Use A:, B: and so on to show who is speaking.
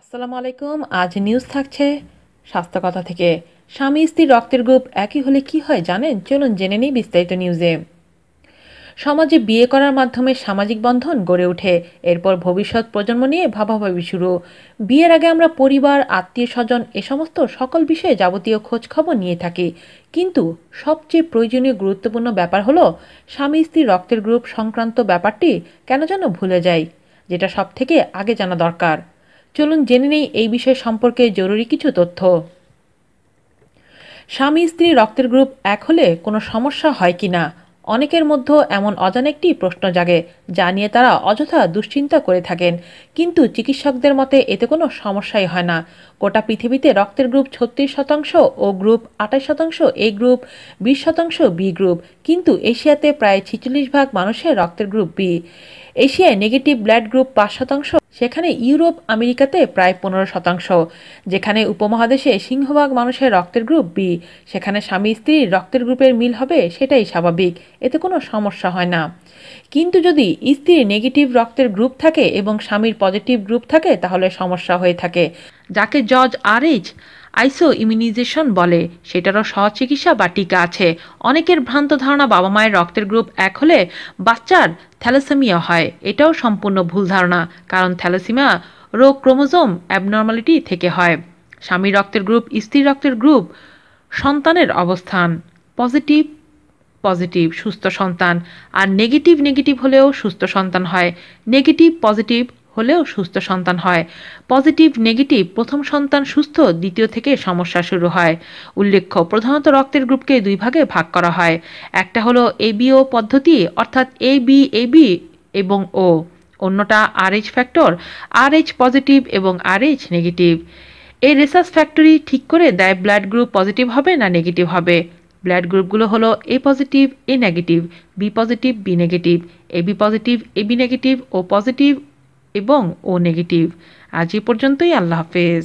A: আসসালামু আলাইকুম আজ নিউজ থাকছে স্বাস্থ্য কথা থেকে স্বামী স্ত্রীর রক্তের গ্রুপ একই হলে কি হয় জানেন চলুন জেনে নিই বিস্তারিত নিউজে সমাজে বিয়ে করার মাধ্যমে সামাজিক বন্ধন গড়ে ওঠে এরপর ভবিষ্যৎ প্রজন্ম নিয়ে ভাবাভাবি শুরু বিয়ের আগে আমরা পরিবার আত্মীয় স্বজন এ সমস্ত সকল বিষয়ে যাবতীয় খোঁজখবর নিয়ে থাকি কিন্তু সবচেয়ে প্রয়োজনীয় গুরুত্বপূর্ণ ব্যাপার হলো স্বামী স্ত্রী রক্তের গ্রুপ সংক্রান্ত ব্যাপারটি কেন যেন ভুলে যাই যেটা সব থেকে আগে জানা দরকার চলুন জেনে নেই এই বিষয় সম্পর্কে জরুরি কিছু তথ্য স্বামী স্ত্রী রক্তের গ্রুপ এক হলে কোনো সমস্যা হয় কি না অনেকের মধ্যে এমন অজান একটি প্রশ্ন জাগে যা নিয়ে তারা অযথা দুশ্চিন্তা করে থাকেন কিন্তু চিকিৎসকদের মতে এতে কোনো সমস্যাই হয় না গোটা পৃথিবীতে রক্তের গ্রুপ ছত্রিশ শতাংশ ও গ্রুপ আঠাশ শতাংশ এ গ্রুপ বিশ শতাংশ বি গ্রুপ কিন্তু এশিয়াতে প্রায় ছিচল্লিশ ভাগ মানুষের রক্তের গ্রুপ বি এশিয়ায় নেগেটিভ ব্লাড গ্রুপ পাঁচ শতাংশ সেখানে ইউরোপ আমেরিকাতে প্রায় পনেরো শতাংশ যেখানে উপমহাদেশে সিংহভাগ মানুষের রক্তের গ্রুপ বি সেখানে স্বামী স্ত্রীর রক্তের গ্রুপের মিল হবে সেটাই স্বাভাবিক এতে কোনো সমস্যা হয় না কিন্তু যদি স্ত্রীর নেগেটিভ রক্তের গ্রুপ থাকে এবং স্বামীর পজিটিভ গ্রুপ থাকে তাহলে সমস্যা হয়ে থাকে যাকে জজ এইচ আইসো ইমিউনাইজেশন বলে সেটারও সহচিকিৎসা বা টিকা আছে অনেকের ভ্রান্ত ধারণা বাবা মায়ের রক্তের গ্রুপ এক হলে বাচ্চার থ্যালাসেমিয়া হয় এটাও সম্পূর্ণ ভুল ধারণা কারণ থ্যালাসেমিয়া রোগ ক্রোমোজোম অ্যাবনর্মালিটি থেকে হয় স্বামী রক্তের গ্রুপ স্ত্রী রক্তের গ্রুপ সন্তানের অবস্থান পজিটিভ পজিটিভ সুস্থ সন্তান আর নেগেটিভ নেগেটিভ হলেও সুস্থ সন্তান হয় নেগেটিভ পজিটিভ হলেও সুস্থ সন্তান হয় পজিটিভ নেগেটিভ প্রথম সন্তান সুস্থ দ্বিতীয় থেকে সমস্যা শুরু হয় উল্লেখ্য প্রধানত রক্তের গ্রুপকে দুই ভাগে ভাগ করা হয় একটা হলো এবিও পদ্ধতি অর্থাৎ এ বি এ বি এবং ও অন্যটা আরএইচ ফ্যাক্টর আরএইচ পজিটিভ এবং আরএইচ নেগেটিভ এই রিসার্চ ফ্যাক্টরি ঠিক করে দেয় ব্লাড গ্রুপ পজিটিভ হবে না নেগেটিভ হবে ব্লাড গ্রুপগুলো হলো A positive A negative B positive B negative AB positive AB negative O positive এবং ও নেগেটিভ আজ এ পর্যন্তই আল্লাহ হাফেজ